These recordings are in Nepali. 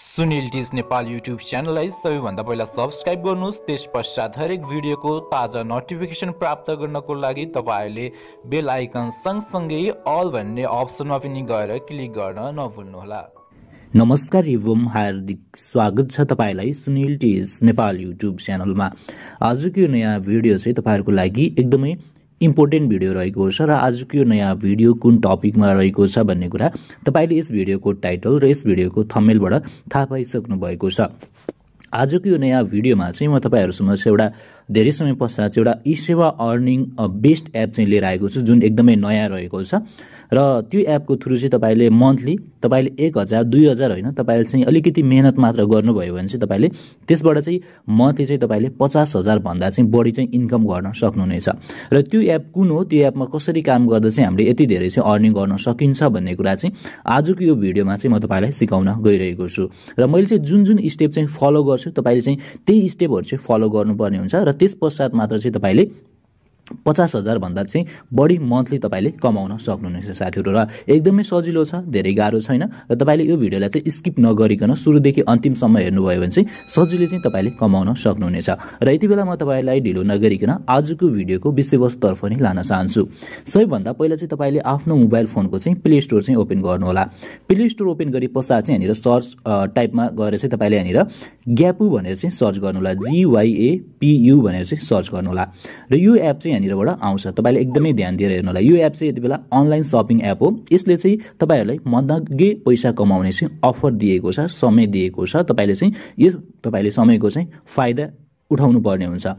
सुनिल डिज नेपाल युट्युब च्यानललाई सबैभन्दा पहिला सब्सक्राइब गर्नुहोस् त्यस पश्चात हरेक भिडियोको ताजा नोटिफिकेसन प्राप्त गर्नको लागि तपाईँहरूले बेल आइकन सँगसँगै अल भन्ने अप्सनमा पनि गएर क्लिक गर्न नभुल्नुहोला नमस्कार एवं हार्दिक स्वागत छ तपाईँलाई सुनिल टिज नेपाल युट्युब च्यानलमा आजको यो नयाँ भिडियो चाहिँ तपाईँहरूको लागि एकदमै इम्पोर्टेन्ट भिडियो रहेको छ र आजको यो नयाँ भिडियो कुन टपिकमा रहेको छ भन्ने कुरा तपाईँले यस भिडियोको टाइटल र यस भिडियोको थमेलबाट थाहा पाइसक्नु भएको छ आजको यो नयाँ भिडियोमा चाहिँ म तपाईँहरूसँग चाहिँ एउटा धेरै समय पश्चात एउटा इसेवा सेवा अर्निङ बेस्ट एप चाहिँ लिएर आएको छु जुन एकदमै नयाँ रहेको छ र त्यो एपको थ्रु चाहिँ तपाईँले मन्थली तपाईँले एक हजार दुई हजार होइन तपाईँले चाहिँ अलिकति मेहनत मात्र गर्नुभयो भने चाहिँ तपाईँले त्यसबाट चाहिँ मन्थली चाहिँ तपाईँले पचास हजारभन्दा चाहिँ बढी चाहिँ इन्कम गर्न सक्नुहुनेछ र त्यो एप कुन हो त्यो एपमा कसरी काम गर्दा चाहिँ हामीले यति धेरै चाहिँ अर्निङ गर्न सकिन्छ भन्ने कुरा चाहिँ आजको यो भिडियोमा चाहिँ म तपाईँलाई सिकाउन गइरहेको छु र मैले चाहिँ जुन जुन स्टेप चाहिँ फलो गर्छु तपाईँले चाहिँ त्यही स्टेपहरू चाहिँ फलो गर्नुपर्ने हुन्छ र त्यस पश्चात मात्र चाहिँ तपाईँले पचास हजारभन्दा चाहिँ बढी मन्थली तपाईँले कमाउन सक्नुहुनेछ साथीहरू र एकदमै सजिलो छ धेरै गाह्रो छैन र तपाईँले यो भिडियोलाई चाहिँ स्किप नगरिकन सुरुदेखि अन्तिमसम्म हेर्नुभयो भने चाहिँ सजिलै चाहिँ तपाईँले कमाउन सक्नुहुनेछ र यति बेला म तपाईँलाई ढिलो नगरिकन आजको भिडियोको विषयवस्तुतर्फ नै लान चाहन्छु सबैभन्दा पहिला चाहिँ तपाईँले आफ्नो मोबाइल फोनको चाहिँ प्ले स्टोर चाहिँ ओपन गर्नुहोला प्ले स्टोर ओपन गरे पश्चात चाहिँ यहाँनिर सर्च टाइपमा गएर चाहिँ तपाईँले यहाँनिर ग्यापु भनेर चाहिँ सर्च गर्नुहोला जिवाइएपियु भनेर चाहिँ सर्च गर्नुहोला र यो एप चाहिँ यहाँनिरबाट आउँछ तपाईँले एकदमै ध्यान दिएर हेर्नुहोला यो एप चाहिँ यति बेला अनलाइन सपिङ एप हो यसले चाहिँ तपाईँहरूलाई मद्दगे पैसा कमाउने चाहिँ अफर दिएको छ समय दिएको छ तपाईँले चाहिँ यो तपाईँले समयको चाहिँ फाइदा उठाउनु पर्ने हुन्छ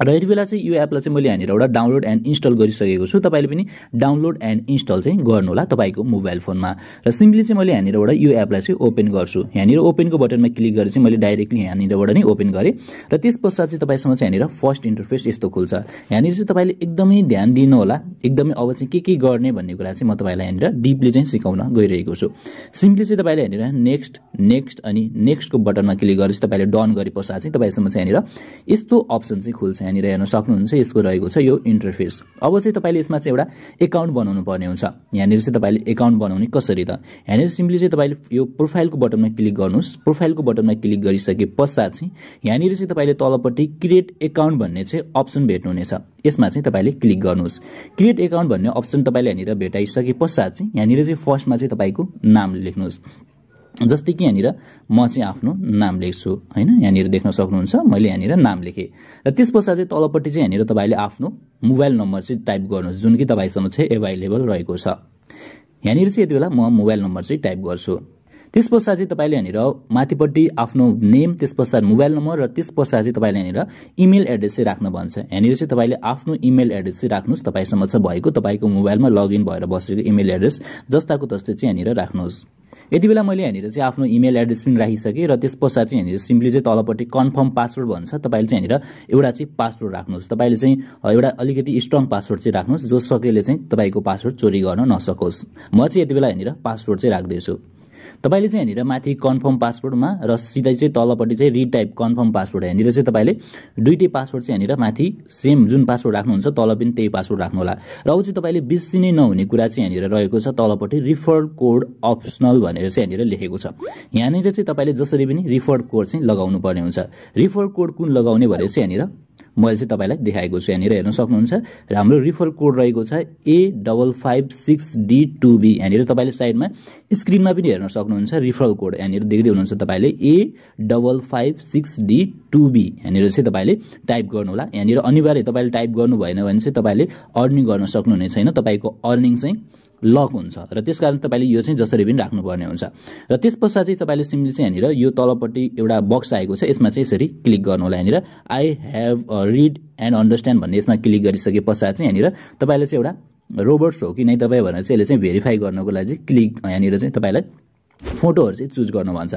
र यति बेला चाहिँ यो एपलाई चाहिँ मैले यहाँनिर एउटा डाउनलोड एन्ड इन्स्टल गरिसकेको छु तपाईँले पनि डाउनलोड एन्ड इन्स्टल चाहिँ गर्नु होला तपाईँको मोबाइल फोनमा र सिम्पली चाहिँ मैले यहाँनिरबाट यो एपलाई चाहिँ ओपन गर्छु यहाँनिर ओपनको बटनमा क्लिक गरेर चाहिँ मैले डाइरेक्टली यहाँनिरबाट नै ओपन गरेँ र त्यस पश्चात चाहिँ तपाईँसँग चाहिँ यहाँनिर फर्स्ट इन्टरफेस यस्तो खुल्छ यहाँनिर चाहिँ तपाईँले एकदमै ध्यान दिनुहोला एकदमै अब चाहिँ के के गर्ने भन्ने कुरा चाहिँ म तपाईँलाई यहाँनिर डिपली चाहिँ सिकाउन गइरहेको छु सिम्पली चाहिँ तपाईँले यहाँनिर नेक्स्ट नेक्स्ट अनि नेक्स्टको बटनमा क्लिक गरेर चाहिँ तपाईँले डन गरे पश्चात चाहिँ तपाईँसँग चाहिँ यहाँनिर यस्तो अप्सन चाहिँ खुल्छ यहाँनिर हेर्न सक्नुहुन्छ यसको रहेको छ यो इन्टरफेस अब चाहिँ तपाईँले यसमा चाहिँ एउटा एकाउन्ट बनाउनु पर्ने हुन्छ यहाँनिर चाहिँ तपाईँले एकाउन्ट बनाउने कसरी त यहाँनिर सिम्पली चाहिँ तपाईँले यो प्रोफाइलको बटनमा क्लिक गर्नुहोस् प्रोफाइलको बटनमा क्लिक गरिसके पश्चात चाहिँ यहाँनिर चाहिँ तपाईँले तलपट्टि क्रिएट एकाउन्ट भन्ने चाहिँ अप्सन भेट्नुहुनेछ यसमा चाहिँ तपाईँले क्लिक गर्नुहोस् क्रिएट एकाउन्ट भन्ने अप्सन तपाईँले यहाँनिर भेटाइसके पश्चात चाहिँ यहाँनिर चाहिँ फर्स्टमा चाहिँ तपाईँको नाम लेख्नुहोस् जस्तै कि यहाँनिर म चाहिँ आफ्नो नाम लेख्छु होइन यहाँनिर देख्न सक्नुहुन्छ मैले यहाँनिर नाम लेखेँ र त्यस पश्चात चाहिँ तलपट्टि चाहिँ यहाँनिर तपाईँले आफ्नो मोबाइल नम्बर चाहिँ टाइप गर्नुहोस् जुन कि तपाईँसँग चाहिँ एभाइलेबल रहेको छ यहाँनिर चाहिँ यति बेला म मोबाइल नम्बर चाहिँ टाइप गर्छु त्यस पश्चात चाहिँ तपाईँले यहाँनिर माथिपट्टि आफ्नो नेम त्यस पश्चात मोबाइल नम्बर र त्यस पश्चात चाहिँ तपाईँले यहाँनिर इमेल एड्रेस चाहिँ राख्नु भन्छ यहाँनिर चाहिँ तपाईँले आफ्नो इमेल एड्रेस चाहिँ राख्नुहोस् तपाईँसम्म चाहिँ भएको तपाईँको मोबाइलमा लगइन भएर बसेको इमेल एड्रेस जस्ताको तस्तै चाहिँ यहाँनिर राख्नुहोस् यति बेला मैले यहाँनिर चाहिँ आफ्नो इमेल एड्रेस पनि राखिसकेँ र त्यस पश्चात चाहिँ यहाँनिर सिम्पली चाहिँ तलपट्टि कन्फर्म पासवर्ड भन्छ तपाईँले चाहिँ यहाँनिर एउटा चाहिँ पासवर्ड राख्नुहोस् तपाईँले चाहिँ एउटा अलिकति स्ट्रङ पासवर्ड चाहिँ राख्नुहोस् जो सकेले चाहिँ तपाईँको पासवर्ड चोरी गर्न नसकोस् म चाहिँ यति बेला यहाँनिर पासवर्ड चाहिँ राख्दैछु तपाईँले चाहिँ यहाँनिर माथि कन्फर्म पासवर्डमा र सिधै चाहिँ तलपट्टि चाहिँ रिटाइप कन्फर्म पासवर्ड यहाँनिर चाहिँ तपाईँले दुइटै पासवर्ड चाहिँ यहाँनिर माथि सेम जुन पासवर्ड राख्नुहुन्छ तल पनि त्यही पासवर्ड होला र ऊ चाहिँ तपाईँले बिर्सिनै नहुने कुरा चाहिँ यहाँनिर रहेको छ तलपट्टि रिफर कोड अप्सनल भनेर चाहिँ यहाँनिर लेखेको छ यहाँनिर चाहिँ तपाईँले जसरी पनि रिफर कोड चाहिँ लगाउनु पर्ने हुन्छ रिफर कोड कुन लगाउने भनेर चाहिँ यहाँनिर मैले चाहिँ तपाईँलाई देखाएको छु यहाँनिर हेर्न सक्नुहुन्छ र हाम्रो रिफर कोड रहेको छ A double five six D two B यहाँनिर तपाईँले साइडमा स्क्रिनमा पनि हेर्न सक्नुहुन्छ सक्नुहुन्छ रिफरल कोड यहाँनिर देख्दै हुनुहुन्छ तपाईँले A double five six D two B यहाँनिर चाहिँ तपाईँले टाइप गर्नु होला यहाँनिर अनिवार्य तपाईँले टाइप गर्नु भएन भने चाहिँ तपाईँले अर्निङ गर्न सक्नुहुने छैन तपाईँको अर्निङ चाहिँ लक हुन्छ र त्यस कारण तपाईँले यो चाहिँ जसरी पनि राख्नुपर्ने हुन्छ र त्यस पश्चात चाहिँ तपाईँले सिम्पली चाहिँ यहाँनिर यो तलपट्टि एउटा बक्स आएको छ यसमा चाहिँ यसरी क्लिक गर्नु होला यहाँनिर I have read and understand भन्ने यसमा क्लिक गरिसके पश्चात चाहिँ यहाँनिर तपाईँले चाहिँ एउटा रोबोट्स हो कि नै तपाईँ भनेर चाहिँ यसले चाहिँ भेरिफाई गर्नको लागि चाहिँ क्लिक यहाँनिर चाहिँ तपाईँलाई फोटोहरू चाहिँ चुज गर्नु भन्छ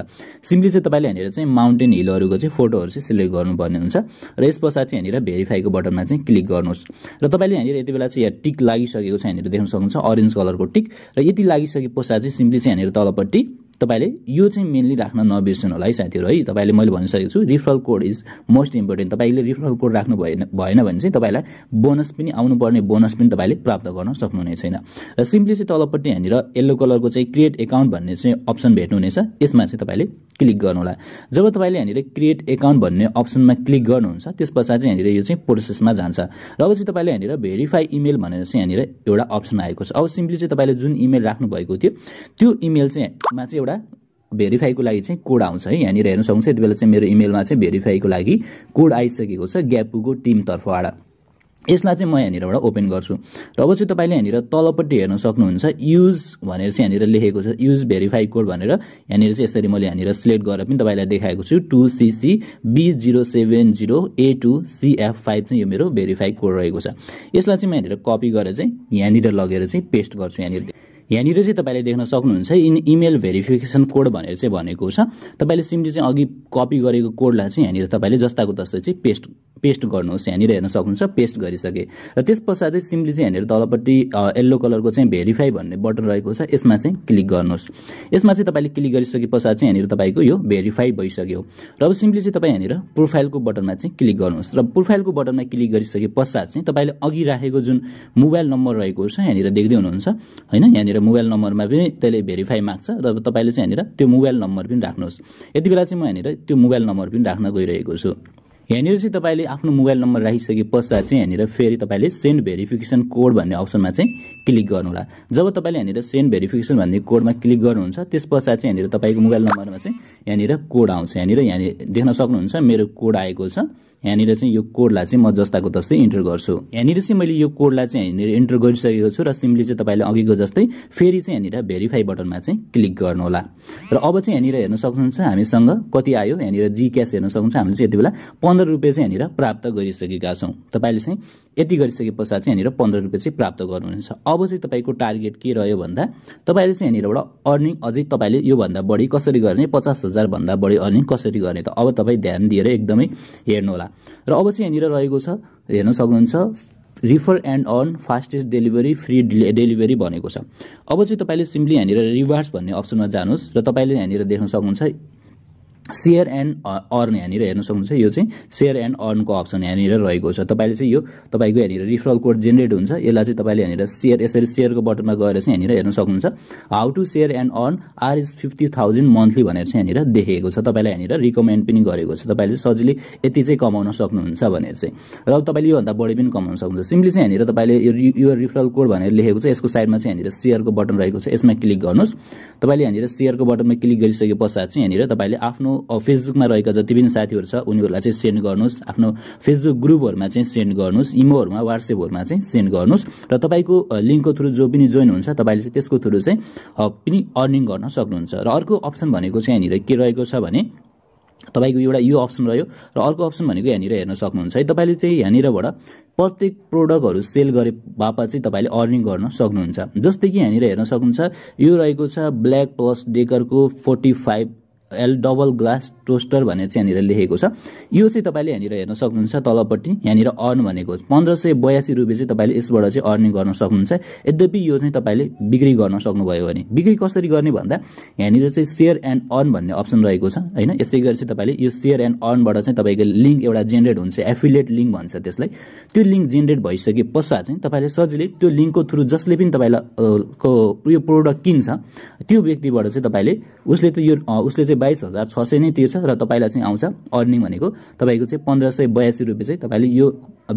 सिम्पली चाहिँ तपाईँले यहाँनिर चाहिँ माउन्टेन हिलहरूको चाहिँ फोटोहरू चाहिँ सिलेक्ट गर्नुपर्ने हुन्छ र यस पश्चात चाहिँ यहाँनिर भेरिफाईको बटनमा चाहिँ क्लिक गर्नुहोस् र तपाईँले यहाँनिर यति बेला चाहिँ यहाँ टिक लागिसकेको छ यहाँनिर देख्न सक्नुहुन्छ अरेन्ज कलरको टिक र यति लागिसके पश्चात चाहिँ सिम्पली चाहिँ यहाँनिर तलपट्टि तपाईँले यो चाहिँ मेनली राख्न नबिर्सनु होला है साथीहरू है तपाईँले मैले भनिसकेको छु referral code is most important तपाईँले रिफरल कोड राख्नु भएन भएन भने चाहिँ तपाईँलाई बोनस पनि आउनुपर्ने बोनस पनि तपाईँले प्राप्त गर्न सक्नुहुने छैन र सिम्पली चाहिँ तलपट्टि यहाँनिर यल्लो कलरको चाहिँ क्रिएट एकाउन्ट भन्ने चाहिँ अप्सन भेट्नुहुनेछ यसमा चाहिँ तपाईँले क्लिक गर्नु होला जब तपाईँले यहाँनिर क्रिएट एकाउन्ट भन्ने अप्सनमा क्लिक गर्नुहुन्छ त्यस पश्चात चाहिँ यहाँनिर यो चाहिँ प्रोसेसमा जान्छ र अब चाहिँ तपाईँले यहाँनिर भेरिफाई इमेल भनेर चाहिँ यहाँनिर एउटा अप्सन आएको छ अब सिम्पली चाहिँ तपाईँले जुन इमेल राख्नु भएको थियो त्यो इमेल चाहिँ मा चाहिँ एउटा भेरिफाईको लागि चाहिँ कोड आउँछ है यहाँनिर हेर्न सक्नुहुन्छ यति बेला चाहिँ मेरो इमेलमा चाहिँ भेरिफाईको लागि कोड आइसकेको छ ग्यापुको टिमतर्फबाट यसलाई चाहिँ म यहाँनिरबाट ओपन गर्छु र अब चाहिँ तपाईँले यहाँनिर तलपट्टि हेर्न सक्नुहुन्छ युज भनेर चाहिँ यहाँनिर लेखेको छ युज भेरिफाई कोड भनेर यहाँनिर चाहिँ यसरी मैले यहाँनिर सिलेक्ट गरेर पनि तपाईँलाई देखाएको छु two CC B zero seven zero A two CF five चाहिँ यो मेरो भेरिफाई कोड रहेको छ यसलाई चाहिँ म यहाँनिर कपी गरेर चाहिँ यहाँनिर लगेर चाहिँ पेस्ट गर्छु यहाँनिर यहाँनिर चाहिँ तपाईँले देख्न सक्नुहुन्छ इन इमेल भेरिफिकेसन कोड भनेर चाहिँ भनेको छ तपाईँले सिम्पली चाहिँ अघि कपी गरेको कोडलाई चाहिँ यहाँनिर तपाईँले जस्ताको तस्तै चाहिँ पेस्ट पेस्ट गर्नुहोस् यहाँनिर हेर्न सक्नुहुन्छ पेस्ट गरिसके र त्यस पश्चात चाहिँ सिम्पली चाहिँ यहाँनिर तलपट्टि यल्लो कलरको चाहिँ भेरिफाई भन्ने बटन रहेको छ यसमा चाहिँ क्लिक गर्नुहोस् यसमा चाहिँ तपाईँले क्लिक गरिसके पश्चात चाहिँ यहाँनिर तपाईँको यो भेरिफाई भइसक्यो र अब सिम्पली चाहिँ तपाईँ यहाँनिर प्रोफाइलको बटनमा चाहिँ क्लिक गर्नुहोस् र प्रोफाइलको बटनमा क्लिक गरिसके पश्चात चाहिँ तपाईँले अघि राखेको जुन मोबाइल नम्बर रहेको छ यहाँनिर देख्दै हुनुहुन्छ होइन यहाँनिर मोबाइल नम्बरमा पनि त्यसले भेरिफाई माग्छ र तपाईँले चाहिँ यहाँनिर त्यो मोबाइल नम्बर पनि राख्नुहोस् यति बेला चाहिँ म यहाँनिर त्यो मोबाइल नम्बर पनि राख्न गइरहेको छु यहाँनिर चाहिँ तपाईँले आफ्नो मोबाइल नम्बर राखिसके पश्चात चाहिँ यहाँनिर फेरि तपाईँले सेन्ड भेरिफिकेसन कोड भन्ने अप्सनमा चाहिँ क्लिक गर्नुहोला जब तपाईँले यहाँनिर सेन्ड भेरिफिकेसन भन्ने कोडमा क्लिक गर्नुहुन्छ त्यस पश्चात चाहिँ यहाँनिर तपाईँको मोबाइल नम्बरमा चाहिँ यहाँनिर कोड आउँछ यहाँनिर यहाँनिर देख्न सक्नुहुन्छ मेरो कोड आएको छ यहाँनिर चाहिँ यो कोडलाई चाहिँ म जस्ताको जस्तै इन्टर गर्छु यहाँनिर चाहिँ मैले यो कोडलाई चाहिँ यहाँनिर इन्टर गरिसकेको छु र सिम्पली चाहिँ तपाईँले अघिको जस्तै फेरि चाहिँ यहाँनिर भेरिफाई बटनमा चाहिँ क्लिक गर्नुहोला र अब चाहिँ यहाँनिर हेर्न सक्नुहुन्छ हामीसँग कति आयो यहाँनिर जी क्यास हेर्न सक्नुहुन्छ हामीले चाहिँ यति बेला पन्ध्र रुपियाँ चाहिँ यहाँनिर प्राप्त गरिसकेका छौँ तपाईँले चाहिँ यति गरिसके पश्चात चाहिँ यहाँनिर पन्ध्र रुपियाँ चाहिँ प्राप्त गर्नुहुनेछ अब चाहिँ तपाईँको टार्गेट के रह्यो भन्दा तपाईँले चाहिँ यहाँनिरबाट अर्निङ अझै तपाईँले योभन्दा बढी कसरी गर्ने पचास हजारभन्दा बढी अर्निङ कसरी गर्ने त अब तपाईँ ध्यान दिएर एकदमै हेर्नुहोला र अब चाहिँ यहाँनिर रहेको छ हेर्न सक्नुहुन्छ refer and earn fastest delivery free delivery भनेको छ अब चाहिँ तपाईँले सिम्पली यहाँनिर रिवार्ड्स भन्ने अप्सनमा जानुहोस् र तपाईँले यहाँनिर देख्न सक्नुहुन्छ सेयर एन्ड अर्न यहाँनिर हेर्न सक्नुहुन्छ यो चाहिँ सेयर एन्ड अर्नको अप्सन यहाँनिर रहेको छ तपाईँले चाहिँ यो तपाईँको यहाँनिर रिफरल कोड जेनेरेट हुन्छ यसलाई चाहिँ तपाईँले यहाँनिर सेयर यसरी सेयरको बटनमा गएर चाहिँ यहाँनिर हेर्न सक्नुहुन्छ how to share and earn are is fifty thousand monthly भनेर चाहिँ यहाँनिर देखेको छ तपाईँलाई यहाँनिर रिकमेन्ड पनि गरेको छ तपाईँले चाहिँ सजिलै यति चाहिँ कमाउन सक्नुहुन्छ भनेर चाहिँ र तपाईँले योभन्दा बढी पनि कमाउन सक्नुहुन्छ सिम्पली चाहिँ यहाँनिर तपाईँले यो रिफरल कोड भनेर लेखेको छ यसको साइडमा चाहिँ यहाँनिर सेयरको बटन रहेको छ यसमा क्लिक गर्नुहोस् तपाईँले यहाँनिर सेयरको बटनमा क्लिक गरिसके पश्चात चाहिँ यहाँनिर तपाईँले आफ्नो फेसबुकमा रहेका जति पनि साथीहरू छ उनीहरूलाई चाहिँ सेन्ड गर्नुहोस् आफ्नो फेसबुक ग्रुपहरूमा चाहिँ सेन्ड गर्नुहोस् इमोहरूमा वाट्सएपहरूमा चाहिँ सेन्ड गर्नुहोस् र तपाईँको लिङ्कको थ्रु जो पनि जोइन हुन्छ तपाईँले चाहिँ त्यसको थ्रु चाहिँ पनि अर्निङ गर्न सक्नुहुन्छ र अर्को अप्सन भनेको चाहिँ यहाँनिर के रहेको छ भने तपाईँको एउटा यो अप्सन रह्यो र अर्को अप्सन भनेको यहाँनिर हेर्न सक्नुहुन्छ है तपाईँले चाहिँ यहाँनिरबाट प्रत्येक प्रोडक्टहरू सेल गरे बापत चाहिँ तपाईँले अर्निङ गर्न सक्नुहुन्छ जस्तै कि यहाँनिर हेर्न सक्नुहुन्छ यो रहेको छ ब्ल्याक प्लस डेकरको forty five L double glass toaster भनेर चाहिँ यहाँनिर लेखेको छ यो चाहिँ तपाईँले यहाँनिर हेर्न सक्नुहुन्छ तलपट्टि यहाँनिर अर्न भनेको पन्ध्र सय बयासी रुपियाँ चाहिँ तपाईँले यसबाट चाहिँ अर्निङ गर्न सक्नुहुन्छ यद्यपि यो चाहिँ तपाईँले बिक्री गर्न सक्नुभयो भने बिक्री कसरी गर्ने भन्दा यहाँनिर चाहिँ सेयर एन्ड अर्न भन्ने अप्सन रहेको छ होइन यसै गरी चाहिँ तपाईँले यो सेयर एन्ड अर्नबाट चाहिँ तपाईँको लिङ्क एउटा जेनेरेट हुन्छ एफिलेट लिङ्क भन्छ त्यसलाई त्यो लिङ्क जेनेरेट भइसके पश्चात चाहिँ तपाईँले सजिलै त्यो लिङ्कको थ्रु जसले पनि तपाईँलाई को यो प्रोडक्ट किन्छ त्यो व्यक्तिबाट चाहिँ तपाईँले उसले त यो उसले चाहिँ बाइस हजार छ सय नै तिर्छ र तपाईँलाई चाहिँ आउँछ अर्निङ भनेको तपाईँको चाहिँ पन्ध्र सय बयासी रुपियाँ चाहिँ तपाईँले यो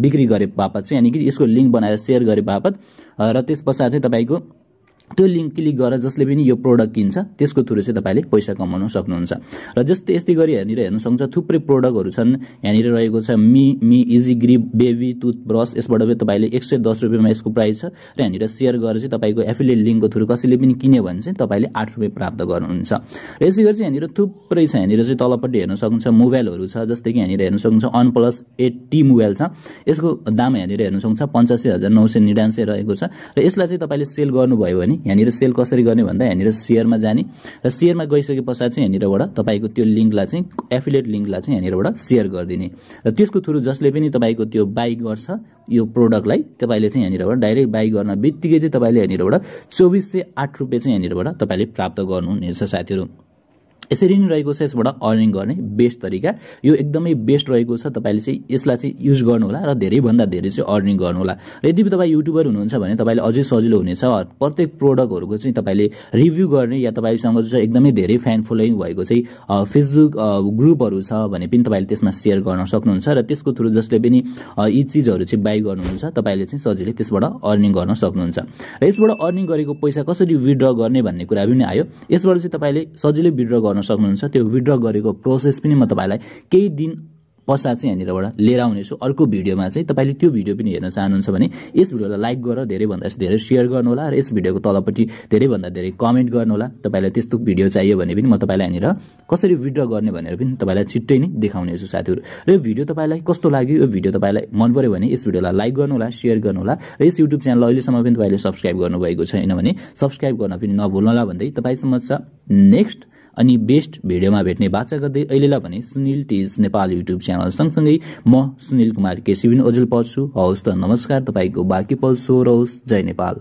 बिक्री गरे बापत चाहिँ यानि कि यसको लिङ्क बनाएर सेयर गरे बापत र त्यस पश्चात चाहिँ तपाईँको त्यो लिङ्क क्लिक गरेर जसले पनि यो प्रोडक्ट किन्छ त्यसको थ्रु चाहिँ तपाईँले पैसा कमाउन सक्नुहुन्छ र जस्तै यस्तै गरी यहाँनिर हेर्न सक्छ थुप्रै प्रोडक्टहरू छन् यहाँनिर रहेको छ Mee Mee easy grip baby toothbrush यसबाट पनि तपाईँले एक सय दस रुपियाँमा यसको प्राइस छ र यहाँनिर सेयर गरेर चाहिँ तपाईँको एफिलिएट लिङ्कको थ्रु कसैले पनि किन्यो भने चाहिँ तपाईँले आठ रुपियाँ प्राप्त गर्नुहुन्छ र यसै गरी चाहिँ यहाँनिर थुप्रै छ यहाँनिर चाहिँ तलपट्टि हेर्न सक्नुहुन्छ मोबाइलहरू छ जस्तै कि यहाँनिर हेर्न सक्नुहुन्छ अन प्लस एट्टी मोबाइल छ यसको दाम यहाँनिर हेर्न सक्नुहुन्छ पन्चासी हजार नौ सय रहेको छ र यसलाई चाहिँ तपाईँले सेल गर्नुभयो भने यहाँनिर सेल कसरी गर्ने भन्दा यहाँनिर सेयरमा जाने र सेयरमा गइसके पश्चात चाहिँ यहाँनिरबाट तपाईँको त्यो लिङ्कलाई चाहिँ एफिलेट लिङ्कलाई चाहिँ यहाँनिरबाट सेयर गरिदिने र त्यसको थ्रु जसले पनि तपाईँको त्यो बाई गर्छ यो प्रोडक्टलाई तपाईँले चाहिँ यहाँनिरबाट डाइरेक्ट बाई गर्न बित्तिकै चाहिँ तपाईँले यहाँनिरबाट चौबिस सय आठ रुपियाँ चाहिँ यहाँनिरबाट तपाईँले प्राप्त गर्नुहुनेछ साथीहरू यसरी नै रहेको छ यसबाट अर्निङ गर्ने बेस्ट तरिका यो एकदमै बेस्ट रहेको छ तपाईँले चाहिँ यसलाई चाहिँ युज गर्नुहोला र धेरैभन्दा धेरै चाहिँ अर्निङ गर्नुहोला र यदि तपाईँ युट्युबर हुनुहुन्छ भने तपाईँले अझै सजिलो हुनेछ प्रत्येक प्रडक्टहरूको चाहिँ तपाईँले रिभ्यू गर्ने या तपाईँसँग चाहिँ एकदमै धेरै फ्यान फलोइङ भएको चाहिँ फेसबुक ग्रुपहरू छ भने पनि तपाईँले त्यसमा सेयर गर्न सक्नुहुन्छ र त्यसको थ्रु जसले पनि यी चिजहरू चाहिँ बाई गर्नुहुन्छ तपाईँले चाहिँ सजिलै त्यसबाट अर्निङ गर्न सक्नुहुन्छ र यसबाट अर्निङ गरेको पैसा कसरी विड्र गर्ने भन्ने कुरा पनि आयो यसबाट चाहिँ तपाईँले सजिलै विड्र गर्न गर्न सक्नुहुन्छ त्यो विड्र गरेको प्रोसेस पनि म तपाईँलाई केही दिन पश्चात चाहिँ यहाँनिरबाट लिएर आउनेछु अर्को भिडियोमा चाहिँ तपाईँले त्यो भिडियो पनि हेर्न चाहनुहुन्छ भने यस भिडियोलाई लाइक गरेर धेरैभन्दा धेरै सेयर गर्नुहोला र यस भिडियोको तलपट्टि धेरैभन्दा धेरै कमेन्ट गर्नुहोला तपाईँलाई त्यस्तो भिडियो चाहियो भने पनि म तपाईँलाई यहाँनिर कसरी विड्र गर्ने भनेर पनि तपाईँलाई छिट्टै नै देखाउनेछु साथीहरू र यो भिडियो तपाईँलाई कस्तो लाग्यो यो भिडियो तपाईँलाई मन पऱ्यो भने यस भिडियोलाई लाइक गर्नुहोला सेयर गर्नुहोला र यस युट्युब च्यानल अहिलेसम्म पनि तपाईँले सब्सक्राइब गर्नुभएको छैन भने सब्सक्राइब गर्न पनि नभुल्नुहोला भन्दै तपाईँसम्म छ नेक्स्ट अनि बेस्ट भिडियोमा भेट्ने बाचा गर्दै अहिलेलाई भने सुनिल टिज नेपाल युट्युब च्यानल सँगसँगै म सुनिल कुमार पनि ओजेल पढ्छु हवस् त नमस्कार तपाईँको बाँकी पल रहोस् जय नेपाल